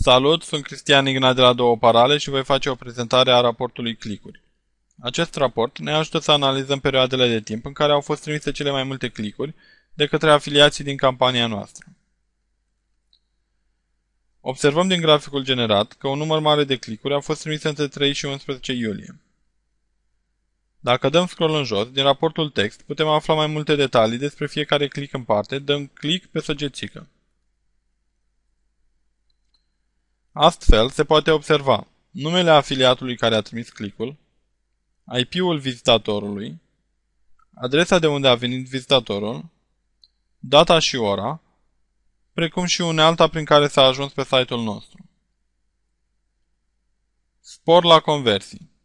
Salut, sunt Cristian Igna de la Două Parale și voi face o prezentare a raportului Clicuri. Acest raport ne ajută să analizăm perioadele de timp în care au fost trimise cele mai multe clicuri de către afiliații din campania noastră. Observăm din graficul generat că un număr mare de clicuri a fost trimise între 3 și 11 iulie. Dacă dăm scroll în jos, din raportul text putem afla mai multe detalii despre fiecare click în parte, dăm click pe săgețică. Astfel, se poate observa numele afiliatului care a trimis clicul, IP-ul vizitatorului, adresa de unde a venit vizitatorul, data și ora, precum și unealta prin care s-a ajuns pe site-ul nostru. Spor la conversii